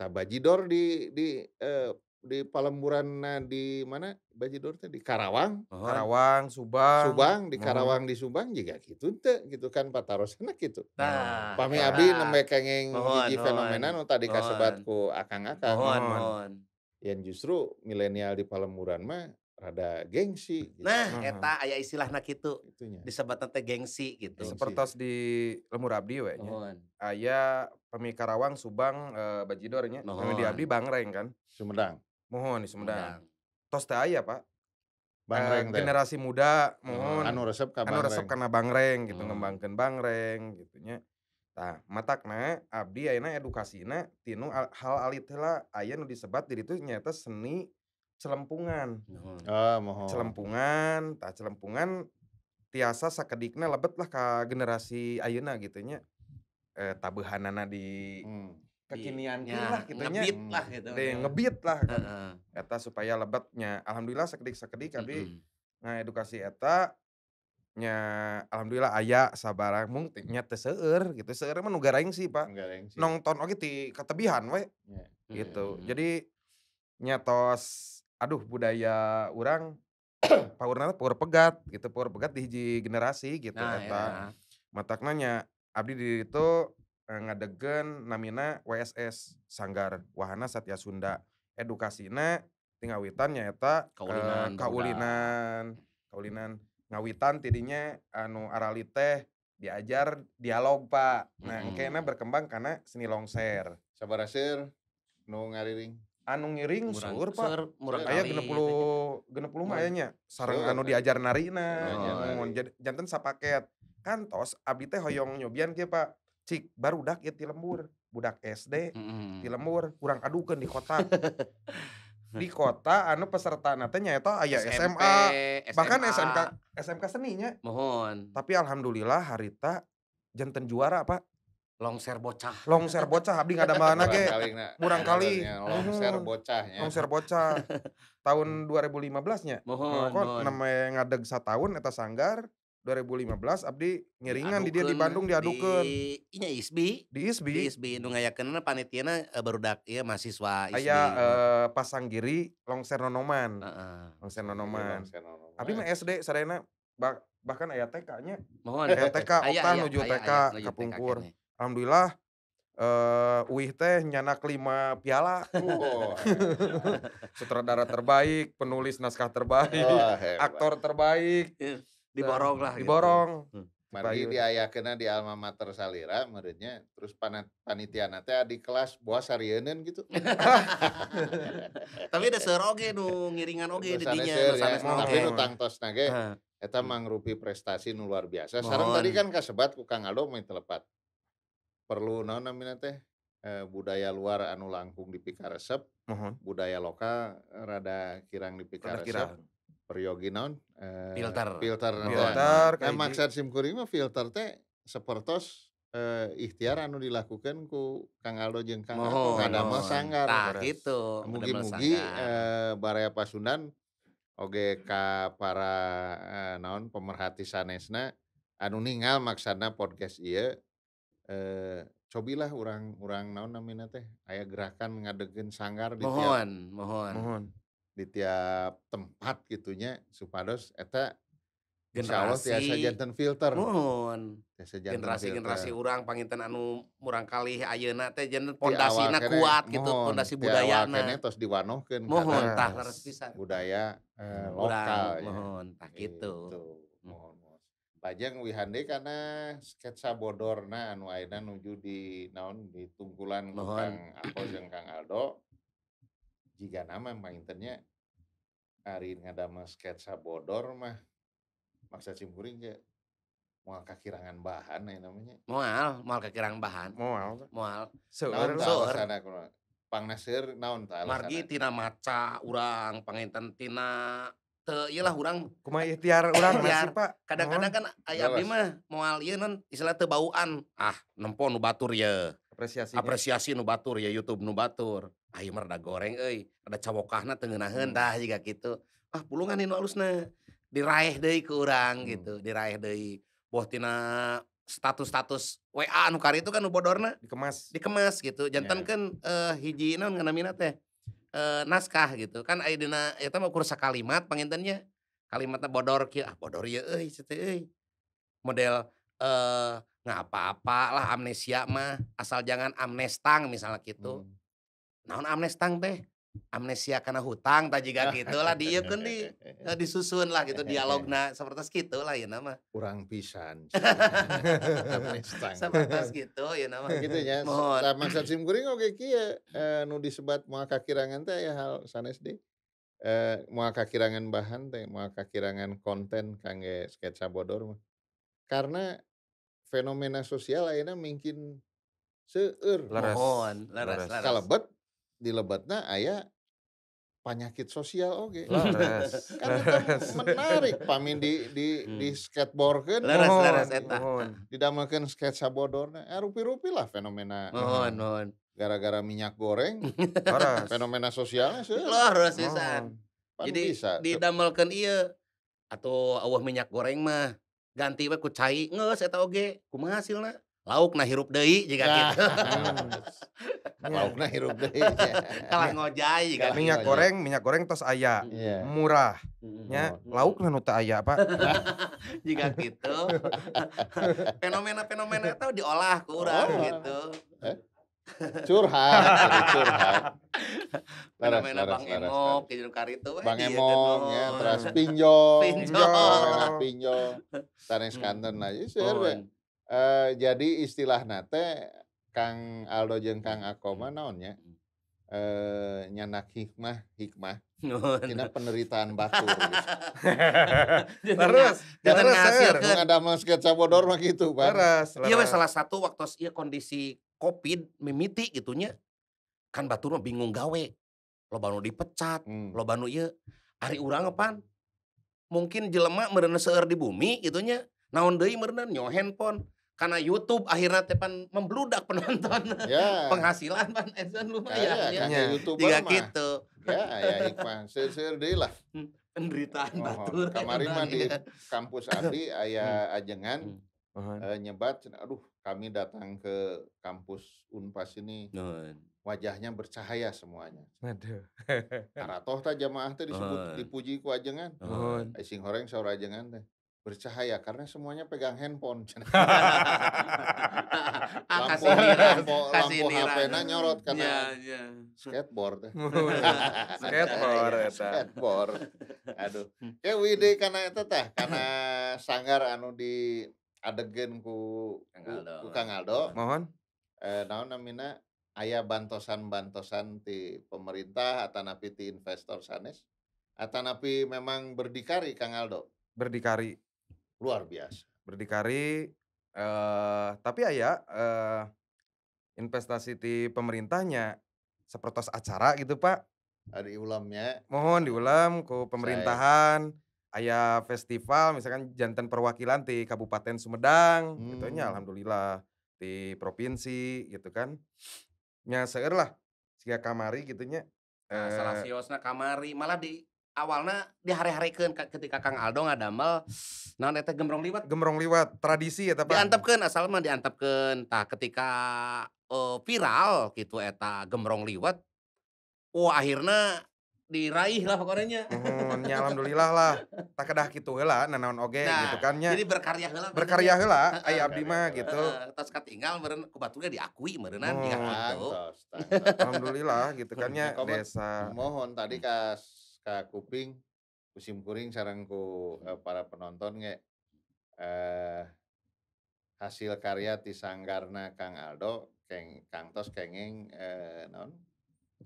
Tah Bajidor di di eh, di Palemburan nah, di mana Bajidor teh di Karawang, oh. Karawang, Subang, Subang di Karawang oh. di Subang juga gitu teh gitu kan patarosna gitu. Nah, pami nah. abi nembe kenging hiji fenomena nu tadi kasebatku akang-akang. Mohon, mohon. Yang justru milenial di Palemburan mah rada gengsi gitu. nah eta aya nak itu, disebut teh gengsi gitu gengsi. sepertos di lemur abdi we nya aya pemi Karawang Subang e, eh, Bajidornya pemi di abdi Bangreng kan Sumedang mohon di Sumedang tos teh ayah Pak Bangreng eh, generasi muda mohon anu resep ka Bangreng anu resep kana Bangreng gitu hmm. ngembangkeun Bangreng gitu nya Nah, matakna abdi ayeuna edukasina tinu hal alit heula aya nu disebat di itu, nyata seni celempungan. Ah, mohon, Celempungan, tak celempungan tiasa sakedikna lebet lah ke generasi ayuna gitu nya. Eh tabehanana di hmm. kekinian ya, lah gitu nya. Ngebit lah hmm. gitu. Di, ngebit lah kan. uh Eta supaya lebetnya. Alhamdulillah sakedik-sakedik tapi mm-hmm. nah edukasi eta nya alhamdulillah ayah sabarang mung nya teh seueur gitu seueur mah nu garaing sih Pak. oke oge ti katebihan we. Yeah. Gitu. Mm-hmm. Jadi nyatos aduh budaya orang power power pegat gitu power pegat di hiji generasi gitu nah, eta ya. mata nanya abdi di itu eh, ngadegen namina WSS Sanggar Wahana Satya Sunda edukasinya tingawitan nyaeta eh, kaulinan, uh, kaulinan kaulinan ngawitan tidinya anu arali teh diajar dialog pak nah mm -hmm. kayaknya berkembang karena seni longser sabar asir nu ngariring anu ngiring sur pak murang genep puluh genep puluh mah sarang anu diajar narina jantan jantan sapaket kantos abdi teh hoyong nyobian kia pak cik baru dak ya tilembur budak SD ti lembur kurang adukan di kota di kota anu peserta nate nyaeta ayah SMA, SMA bahkan SMK SMK seninya mohon tapi alhamdulillah harita jantan juara pak longser bocah longser bocah abdi nggak ada mana ge kurang kali mhm. longser bocahnya longser bocah tahun 2015 nya mohon kok namanya ngadeg tahun eta sanggar 2015 abdi ngiringan di dia di Bandung diadukeun di inya ISBI di ISBI di ISBI nu ngayakeunna panitiana eh, barudak ieu iya, mahasiswa ISBI aya uh, pasang giri longser nonoman heeh longser nonoman iya, abdi mah SD sadayana bah, bahkan aya TK nya mohon aya TK Okta nuju TK kapungkur alhamdulillah uh, Uih teh nyanak lima piala. Oh, Sutradara terbaik, penulis naskah terbaik, oh, aktor terbaik. Iya, nah, diborong lah. Gitu. Diborong. Gitu. Hmm. di ayah kena di alma mater salira merenya terus panat panitia nanti di kelas buah sarienen gitu. Tapi ada seroge nu ngiringan oge di dinya. Ya. Tapi nu tangtos nage. Eta mangrupi prestasi nu luar biasa. Sarang tadi kan kasebat ku Kang Alo main telepat perlu non namanya teh eh, budaya luar anu langkung di uh-huh. budaya lokal rada kirang dipikaresep peryogi non eh, filter filter ya. filter nah, maksud simkuring mah filter teh sepertos eh, ikhtiar anu dilakukan ku Kang Aldo jeng Kang oh, Aldo ada gitu. mah sanggar nah, gitu mugi-mugi eh, baraya pasundan oge ka para eh, naon pemerhati sanesna anu ningal maksana podcast iya eh cobilah orang orang naon namanya teh ayah gerakan ngadegen sanggar di tiap mohon mohon mohon di tiap tempat gitunya supados eta generasi Allah jantan filter mohon tiasa jantan generasi filter. generasi orang panginten anu murang kali ayeuna teh jantan pondasina kuat gitu, mohon, gitu pondasi budaya na tos diwanohkeun mohon tah leres pisan budaya eh, lokal ya. mohon tah gitu. gitu. Bajang wihande karena sketsa bodorna anu aina nuju di naon di tungkulan Mohon. Kang Apo jeung Kang Aldo. Jika nama mangintennya hari mas sketsa bodor mah maksa cimpuring ke mau kekirangan bahan yang namanya. Moal, mau kekirangan bahan. mau Moal. Seueur. Seueur. Pang Nasir naon ta Margi tina maca urang panginten tina iyalah orang kuma ikhtiar orang masih pak kadang-kadang kan ayah abdi mah moal ieu iya non istilah teu bauan ah nempo nu batur ye apresiasi ya. apresiasi nu batur ya YouTube nu batur ayeuna ah, mah goreng euy ada cawokahna teu ngeunaheun tah hmm. jiga kitu ah pulungan nu alusna diraih deui kurang urang hmm. gitu diraih deui boh tina status-status WA anu kari itu kan nu bodorna dikemas dikemas gitu jantan yeah. kan uh, hiji naon nganamina teh e, naskah gitu kan Aidina ya mau kursa kalimat pengintennya kalimatnya bodor kia ah bodor ya eh cete eh model e, nggak apa-apa lah amnesia mah asal jangan amnestang misalnya gitu hmm. naon amnestang teh amnesia karena hutang tadi gak ah, gitu lah dia kan di eh, disusun lah gitu dialog nah seperti gitu lah ya nama kurang pisan seperti ya gitu ya nama gitu ya mohon nah, maksud simkuring oke kia eh, nu disebat mau kakirangan teh ya hal sanes deh mau kakirangan bahan teh mau kakirangan konten kange sketsa bodor mah karena fenomena sosial lainnya mungkin seur mohon leres, leres di lebatnya ayah penyakit sosial oke. Okay. Leres. kan itu kan menarik pamin di di hmm. di skateboard kan. Leres mohon, leres eta. makan sketsa bodorna. Eh, rupi-rupi lah fenomena. Mohon mohon. Eh, gara-gara minyak goreng. fenomena sosialnya sih. Leres pisan. Jadi bisa. iya atau awah minyak goreng mah ganti we ku cai ngeus eta oge kumaha hasilna lauk nah hirup deui jika kita, ya. gitu. hmm. lauk nah hirup deui. Iya. Kalah ngojay jika gitu. minyak goreng, minyak goreng tos aya. Iya. Murah. Nya lauk nah nu teu aya, Pak. jika gitu. Fenomena-fenomena itu diolah kurang urang oh. gitu. Eh? curhat curhat laras, fenomena bang laras, emok ke itu bang Emong, emok ya terus pinjol pinjol pinjol Tarik skandar, najis. Hmm. ya sih oh, Uh, jadi istilah nate Kang Aldo jeng hmm, Kang Akoma hmm, naonnya uh, hmm. eh, nyanak hikmah hikmah Cina penderitaan batu. gitu. terus terus ada sketsa bodor mah gitu Pak iya salah satu waktu iya kondisi covid mimiti gitunya kan batu mah bingung gawe lo banu dipecat hmm. lo banu iya hari urang apa mungkin jelema merenah seer di bumi gitunya naon deui merenah nyoh handphone karena YouTube akhirnya tepan membludak penonton ya. penghasilan pan Edson eh, lumayan ya, ya, ya. ya. YouTuber Jika gitu ya ya Iqbal seur deh lah hmm, penderitaan oh, batur eh, kamari mah di kampus Abi hmm. ayah ajengan hmm. uh, nyebat aduh kami datang ke kampus Unpas ini wajahnya bercahaya semuanya. Aduh. Karatoh ta jamaah teh disebut dipuji ku ajengan. Oh. Sing horeng saur ajengan teh bercahaya karena semuanya pegang handphone. ah, lampu, lampu, lampu HP nah nyorot karena iya, yeah, yeah. skateboard. Iya, skateboard skateboard. Aduh. Hmm. Ya wide karena itu teh karena sanggar anu di adegen ku ku Kang Aldo. Mohon. Eh naon namina aya bantosan-bantosan di pemerintah napi ti investor sanes atau napi memang berdikari Kang Aldo berdikari Luar biasa. Berdikari uh, tapi ayah eh, uh, investasi di pemerintahnya sepertos acara gitu, Pak. Ada ah, ulamnya. Mohon diulam ke pemerintahan. ayah festival misalkan jantan perwakilan di Kabupaten Sumedang hmm. gitu nya alhamdulillah di provinsi gitu kan nya seger lah sehingga kamari gitu nya nah, eh, salah siosna kamari malah di awalnya di hari-hari ke ketika Kang Aldo damel nah eta gemrong liwat gemrong liwat tradisi ya tapi kan, asal mah diantep kan. tah ketika uh, viral gitu eta gemrong liwat oh akhirnya diraih lah pokoknya hmm, ya alhamdulillah lah tak kedah gitu lah, nanaon oge nah, gitu kan ya jadi berkarya hela berkarya lah, ayah abdi mah gitu tas ketinggal meureun kubatunya diakui meureunna hmm, alhamdulillah gitu kan ya desa mohon tadi hmm. kas ka kuping kusim kuring ku eh, hmm. para penonton nge eh, hasil karya di sanggarna Kang Aldo keng Tos kengeng eh, non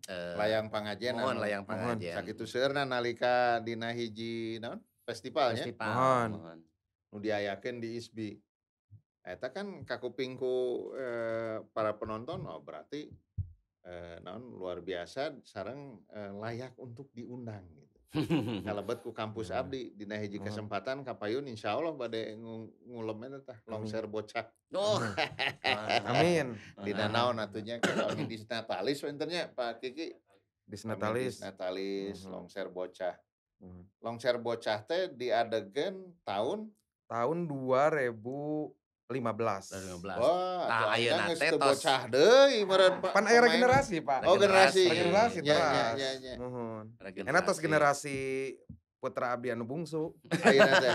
eh, layang pangajian mohon anu, layang pangajian sakitu seueurna nalika dina hiji non festivalnya festival. mohon mohon nu yakin di ISBI eta kan kakupingku eh, para penonton oh berarti eh, non luar biasa sarang eh, layak untuk diundang gitu. kalau ku kampus yeah. abdi di hiji oh. kesempatan kapayun insya Allah pada ngulem tah longser bocah. Oh. Amin. Di naon atunya kalau di Natalis sebenarnya Pak Kiki. Di Natalis. Natalis mm-hmm. longser bocah. Mm-hmm. Longser bocah teh di adegan tahun tahun 2000 lima belas Wah, nah, ayeuna teh tos bocah deui ah, meureun Pak. Pan era generasi, Pak. Oh, generasi. Generasi iya, iya, teras. Iya, iya, iya. Enak tos generasi putra abdi anu bungsu. Ayeuna teh.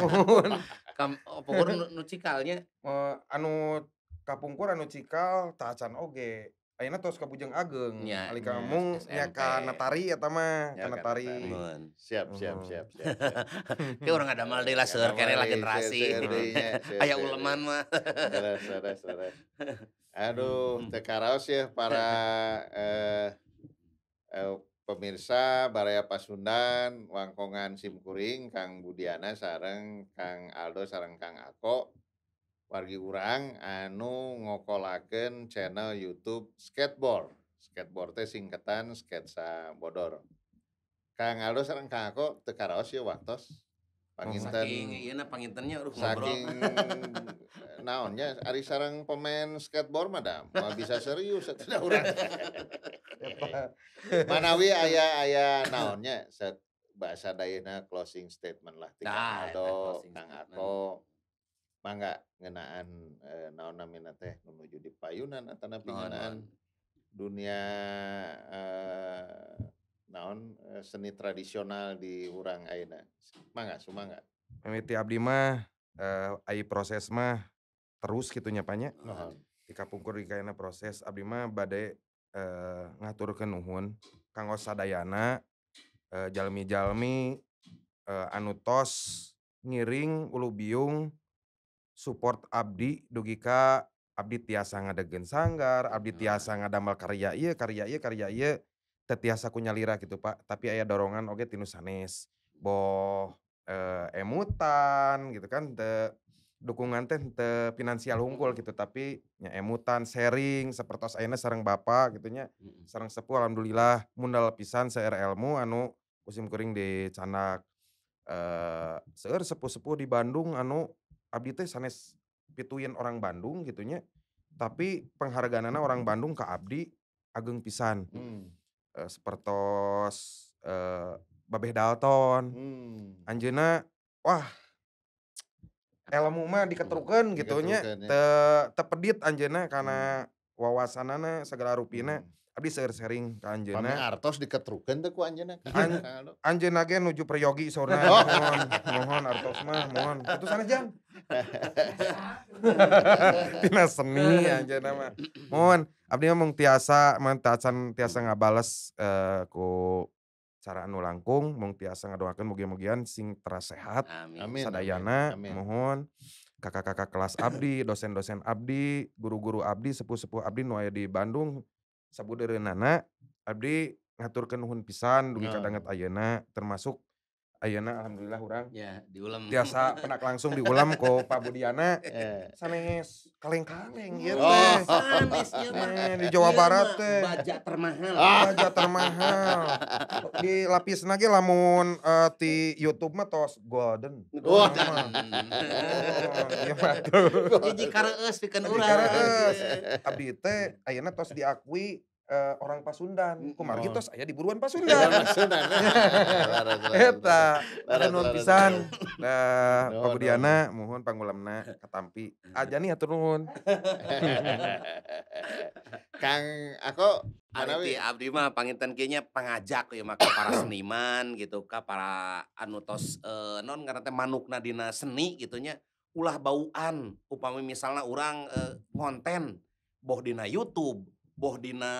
Kam oh, pokoknya nu cikalnya eh, anu kapungkur anu cikal tacan oge. Aina tos kabujang ageng ya, kali nah, kamu ya karena tari ya tama ya, siap siap siap siap, kayak orang ada mal deh lah seur kere lah generasi ayah uleman mah seres seres seres aduh hmm. tekaraos ya para eh, eh, pemirsa Baraya Pasundan Wangkongan Simkuring Kang Budiana sarang Kang Aldo sarang Kang Ako wargi urang anu ngokolaken channel YouTube skateboard skateboard teh singkatan sketsa bodor Kang Aldo sareng Kang Ako teu karaos ya waktos oh, panginten saking ieu pangintennya ngobrol. saking naonnya ari sareng pemain skateboard madam mah bisa serius atuh urang manawi ayah ayah naonnya set bahasa dayana closing statement lah tiga nah, Aldo Kang Ako mangga ngenaan eh, naon namina teh menuju di payunan atau ngenaan dunia eh, naon seni tradisional di urang aina mangga sumangga mimiti abdi mah eh, ai proses mah terus gitu nyapanya Di kapungkur di kayana proses abdi mah badai eh, ngatur ke nuhun kanggo sadayana eh, jalmi-jalmi eh, anutos ngiring ulu biung support Abdi dugika Abdi tiasa ngadegen sanggar Abdi tiasa ngadamel karya iya karya iya karya iya tetiasa kunya lira gitu pak tapi ayah dorongan oke okay, tinus sanes boh e, emutan gitu kan te, dukungan teh te finansial hungkul gitu tapi ya emutan sharing sepertos ayahnya sarang bapak gitunya sarang sepuh alhamdulillah mundal pisan seer ilmu anu kusim kuring di canak eh sepuh-sepuh di Bandung anu abdi teh sanes pituin orang Bandung gitu gitunya tapi penghargaanana hmm. orang Bandung ke abdi ageng pisan hmm. e, sepertos e, babeh Dalton hmm. Anjena wah elmu mah diketerukan gitunya ya. te pedit anjena karena hmm. wawasanana segala rupina hmm abdi sering-sering ke Anjena. Pami artos diketrukan tuh ku Anjena. An kan Anjena ge nuju peryogi sore. Oh. mohon, mohon artos mah, mohon. Itu sana jam. Tina seni Anjena mah. Mohon, abdi mah mung tiasa, mah tiasan tiasa ngabales uh, ku cara anu langkung, mung tiasa ngadoakeun mugi-mugian sing terasa sehat. Amin. Sadayana, amin. mohon kakak-kakak kelas abdi, dosen-dosen abdi, guru-guru abdi, sepuh-sepuh abdi nu aya di Bandung Nana, Abdi ngaturkan Hun pisan dugi kadang ayeuna termasuk Ayana alhamdulillah kurang. Ya, diulam. Biasa penak langsung diulam kok, Pak Budiana. Ana. Ya. Sanes kaleng-kaleng oh. gitu. Oh, sanes ya eh, Di Jawa iya Barat teh. Baja termahal. Ah, baja termahal. Di lapis lagi lamun uh, eh, di YouTube mah tos golden. Golden. Ya batu. Hiji kareus pikeun urang. Kareus. Iya. Abi teh ayana tos diakui uh, orang Pasundan. Kumar gitu saya di buruan Pasundan. Eta, nuhun pisan. Nah, Pak Budiana, mohon pangulamna ketampi. Aja nih atur nuhun. Kang, aku Ari abdi mah panginten kieu pangajak ya maka para seniman gitu ka para anu tos uh, non karena teh manukna dina seni gitu nya ulah bauan upami misalnya orang uh, konten boh dina YouTube boh dina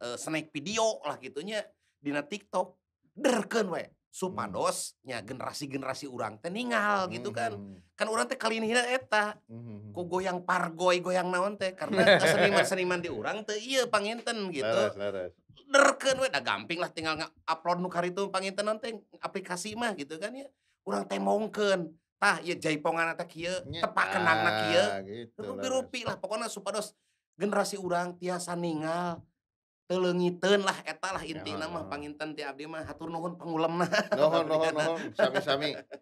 uh, snack video lah gitunya dina TikTok derken we supadosnya hmm. generasi-generasi orang teh ningal gitu hmm. kan kan orang teh kali ini eta mm-hmm. ku goyang pargoy goyang naon teh karena seniman-seniman di orang teh iya panginten gitu derken we dah gamping lah tinggal upload nu itu panginten nanti aplikasi mah gitu kan ya orang teh mongkeun tah ya jaipongan eta kieu tepakenang kieu gitu, rupi-rupi lah pokoknya supados generasi orang tiasa ningal telengiten lah etalah inti ya. nama panginten ti abdi mah hatur nuhun pengulemna nuhun nuhun nuhun sami-sami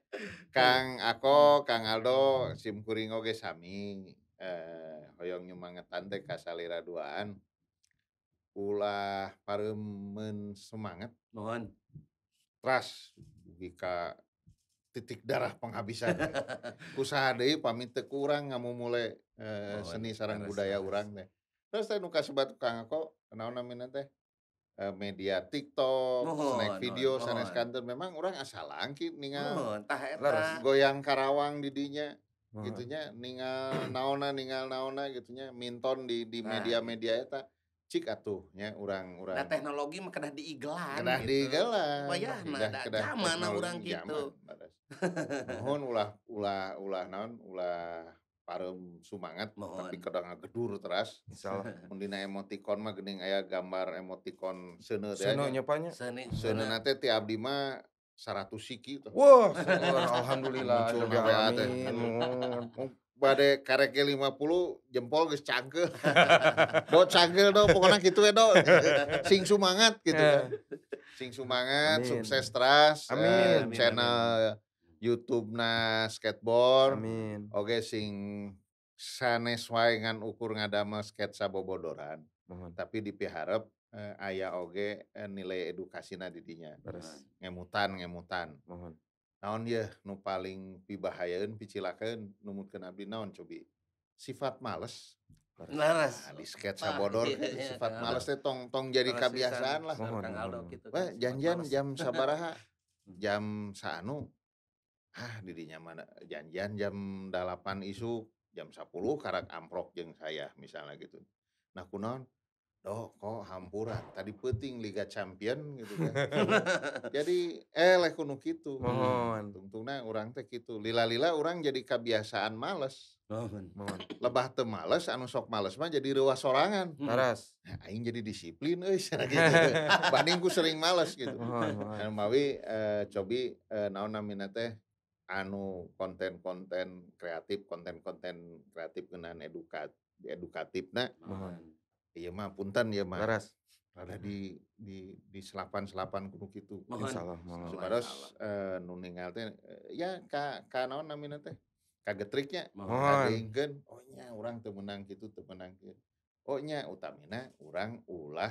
Kang Ako hmm. Kang Aldo sim kuring oge sami eh hoyong nyumangetan teh ka salira duaan ulah paremen semangat nuhun trust jika titik darah penghabisan ya. usaha pamit pamit kurang mau mulai eh, oh, seni sarang budaya orang deh. terus saya nu kasebat kang, aku naon namanya teh eh, media TikTok, mohon, snack video, sana sanes memang orang asal langkit ninggal, mohon, goyang Karawang didinya mohon. gitunya ninggal naona ninggal naona gitunya minton di di nah, media-media itu cik atuh ya orang orang nah, teknologi mah kena diigelan kena gitu. diigelan ya mah dah zaman orang gitu mohon ulah ulah ulah naon ulah parem sumangat mohon. tapi kadang gedur teras insyaallah mendina emotikon mah gening aya gambar emotikon seuneu teh seuneu nya panya seuneu teh ti abdi mah 100 siki tuh wah alhamdulillah muncul WA teh bade karek 50 jempol geus cangkeul. do cangkeul do pokoknya gitu ya do. Sing sumangat gitu ya. eh. Sing sumangat, sukses teras. Eh, amin. Amin. Channel Amin. YouTube na skateboard Oke okay, sing sanes wae ngan ukur ngadama sketsa bobodoran Mohon. tapi dipiharep eh, ayah oge eh, nilai edukasi didinya Beres. ngemutan ngemutan Mohon. naon ya nu paling pibahayaeun picilakeun numutkeun abdi naon cobi sifat males Males. Nah, di sketsa bodor iya, gitu, iya, sifat males teh tong tong jadi kebiasaan lah. Mohon. Gitu Wah, kan, janjian jam sabaraha? Hmm. jam saanu ah dirinya mana janjian jam 8 isu jam 10 karak amprok jeng saya misalnya gitu nah kunon doh kok hampuran tadi penting Liga Champion gitu kan jadi eh leh kuno gitu mohon untungnya nah, orang teh gitu lila-lila orang jadi kebiasaan males mohon mohon lebah teh males anu sok males mah jadi rewas sorangan taras hmm. nah, aing jadi disiplin euy gitu bandingku sering males gitu mohon mohon anu mawi eh, cobi eh, naon namina teh anu konten-konten kreatif konten-konten kreatif kenaan edukat edukatif nah iya mah punten iya mah Laras. ada di di di selapan selapan kudu gitu insyaallah sebaros uh, eh, nu teh eh, ya ka ka naon namina teh kagetriknya kadeungkeun oh nya urang teu menang kitu teu menang kieu oh nya utamina urang ulah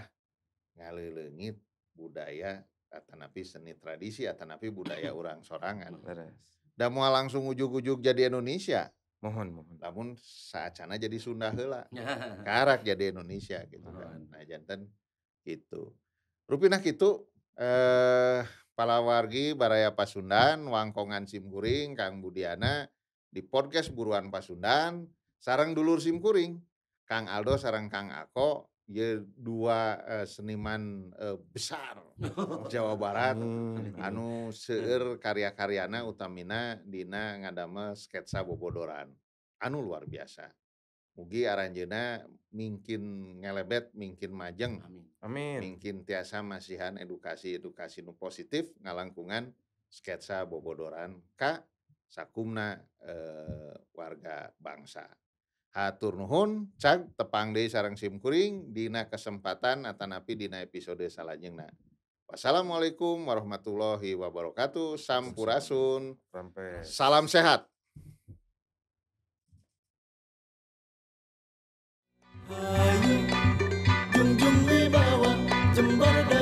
ngalilengit budaya atanapi seni tradisi atanapi budaya orang sorangan beres udah mau langsung ujug-ujug jadi Indonesia. Mohon, mohon. Namun saacana jadi Sunda hela ya. gitu. Karak jadi Indonesia gitu kan. Nah, jantan itu. Rupinah itu eh palawargi Baraya Pasundan, Wangkongan Simkuring, Kang Budiana di podcast Buruan Pasundan, sarang dulur Simkuring. Kang Aldo sarang Kang Ako ya dua uh, seniman uh, besar Jawa Barat hmm. anu seueur karya-karyana utamina dina ngadama sketsa bobodoran anu luar biasa mugi aranjeuna mungkin ngelebet mungkin majeng amin amin mingkin tiasa masihan edukasi-edukasi nu positif ngalangkungan sketsa bobodoran ka sakumna uh, warga bangsa Hatur nuhun, cag tepang deh sarang simkuring, dina kesempatan atau napi dina episode salajengna. Wassalamualaikum warahmatullahi wabarakatuh. Sampurasun. Sampai. Salam sehat. Bayu, jung jung